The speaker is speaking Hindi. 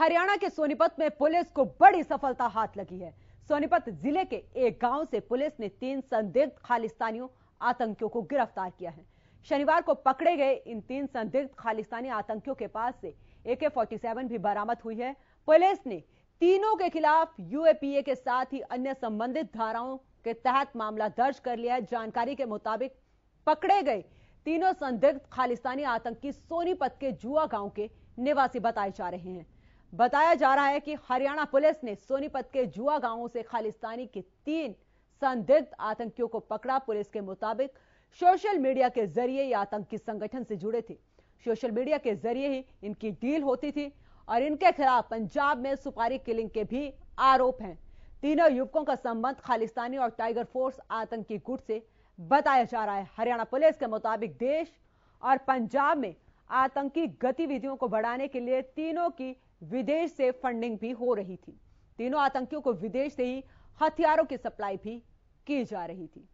हरियाणा के सोनीपत में पुलिस को बड़ी सफलता हाथ लगी है सोनीपत जिले के एक गांव से पुलिस ने तीन संदिग्ध खालिस्तानियों आतंकियों को गिरफ्तार किया है शनिवार को पकड़े गए इन तीन संदिग्ध खालिस्तानी आतंकियों के पास से एके 47 भी बरामद हुई है पुलिस ने तीनों के खिलाफ यूएपीए के साथ ही अन्य संबंधित धाराओं के तहत मामला दर्ज कर लिया है जानकारी के मुताबिक पकड़े गए तीनों संदिग्ध खालिस्तानी आतंकी सोनीपत के जुआ गांव के निवासी बताए जा रहे हैं बताया जा रहा है कि हरियाणा पुलिस ने सोनीपत के जुआ गांवों से खालिस्तानी के तीन संदिग्ध आतंकियों को पकड़ा पुलिस के मुताबिक सोशल मीडिया के जरिए ये आतंकी संगठन से जुड़े थे सोशल मीडिया के जरिए ही इनकी डील होती थी और इनके खिलाफ पंजाब में सुपारी किलिंग के भी आरोप हैं तीनों युवकों का संबंध खालिस्तानी और टाइगर फोर्स आतंकी गुट से बताया जा रहा है हरियाणा पुलिस के मुताबिक देश और पंजाब में आतंकी गतिविधियों को बढ़ाने के लिए तीनों की विदेश से फंडिंग भी हो रही थी तीनों आतंकियों को विदेश से ही हथियारों की सप्लाई भी की जा रही थी